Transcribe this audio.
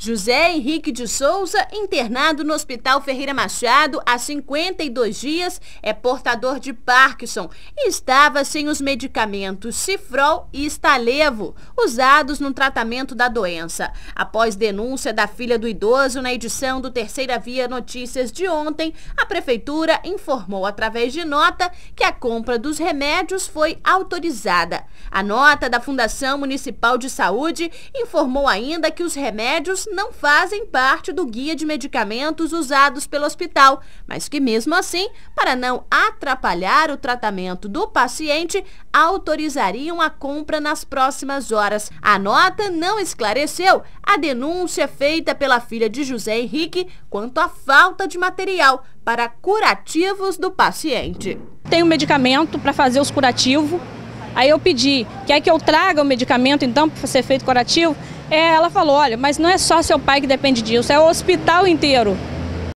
José Henrique de Souza, internado no Hospital Ferreira Machado há 52 dias, é portador de Parkinson e estava sem os medicamentos Cifrol e Estalevo, usados no tratamento da doença. Após denúncia da filha do idoso na edição do Terceira Via Notícias de ontem, a Prefeitura informou através de nota que a compra dos remédios foi autorizada. A nota da Fundação Municipal de Saúde informou ainda que os remédios não fazem parte do guia de medicamentos usados pelo hospital, mas que mesmo assim, para não atrapalhar o tratamento do paciente, autorizariam a compra nas próximas horas. A nota não esclareceu a denúncia feita pela filha de José Henrique quanto à falta de material para curativos do paciente. Tem um medicamento para fazer os curativos Aí eu pedi, quer que eu traga o medicamento então para ser feito curativo? É, ela falou, olha, mas não é só seu pai que depende disso, é o hospital inteiro.